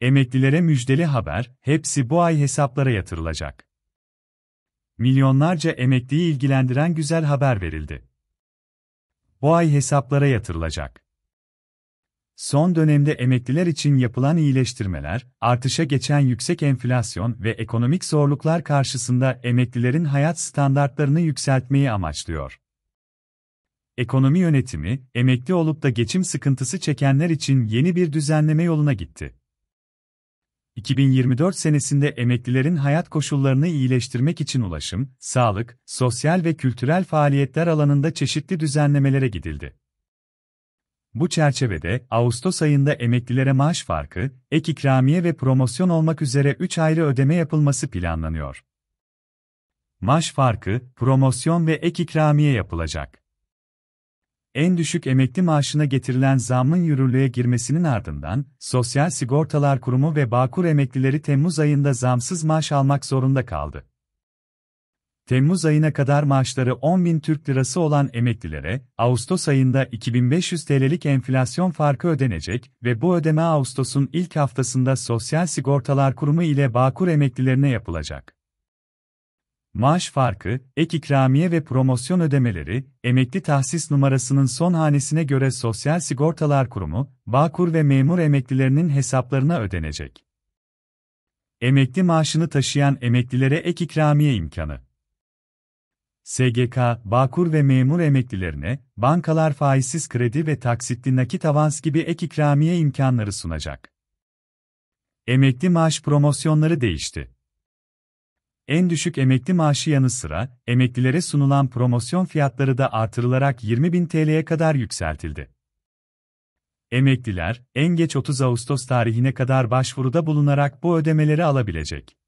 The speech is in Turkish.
Emeklilere müjdeli haber, hepsi bu ay hesaplara yatırılacak. Milyonlarca emekliyi ilgilendiren güzel haber verildi. Bu ay hesaplara yatırılacak. Son dönemde emekliler için yapılan iyileştirmeler, artışa geçen yüksek enflasyon ve ekonomik zorluklar karşısında emeklilerin hayat standartlarını yükseltmeyi amaçlıyor. Ekonomi yönetimi, emekli olup da geçim sıkıntısı çekenler için yeni bir düzenleme yoluna gitti. 2024 senesinde emeklilerin hayat koşullarını iyileştirmek için ulaşım, sağlık, sosyal ve kültürel faaliyetler alanında çeşitli düzenlemelere gidildi. Bu çerçevede, Ağustos ayında emeklilere maaş farkı, ek ikramiye ve promosyon olmak üzere 3 ayrı ödeme yapılması planlanıyor. Maaş farkı, promosyon ve ek ikramiye yapılacak en düşük emekli maaşına getirilen zammın yürürlüğe girmesinin ardından, Sosyal Sigortalar Kurumu ve Bağkur emeklileri Temmuz ayında zamsız maaş almak zorunda kaldı. Temmuz ayına kadar maaşları 10 bin Türk Lirası olan emeklilere, Ağustos ayında 2500 TL'lik enflasyon farkı ödenecek ve bu ödeme Ağustos'un ilk haftasında Sosyal Sigortalar Kurumu ile Bağkur emeklilerine yapılacak maaş farkı, ek ikramiye ve promosyon ödemeleri, emekli tahsis numarasının son hanesine göre Sosyal Sigortalar Kurumu, Bağkur ve memur emeklilerinin hesaplarına ödenecek. Emekli maaşını taşıyan emeklilere ek ikramiye imkanı. SGK, Bağkur ve memur emeklilerine, bankalar faizsiz kredi ve taksitli nakit avans gibi ek ikramiye imkanları sunacak. Emekli maaş promosyonları değişti. En düşük emekli maaşı yanı sıra, emeklilere sunulan promosyon fiyatları da artırılarak 20 bin TL'ye kadar yükseltildi. Emekliler, en geç 30 Ağustos tarihine kadar başvuruda bulunarak bu ödemeleri alabilecek.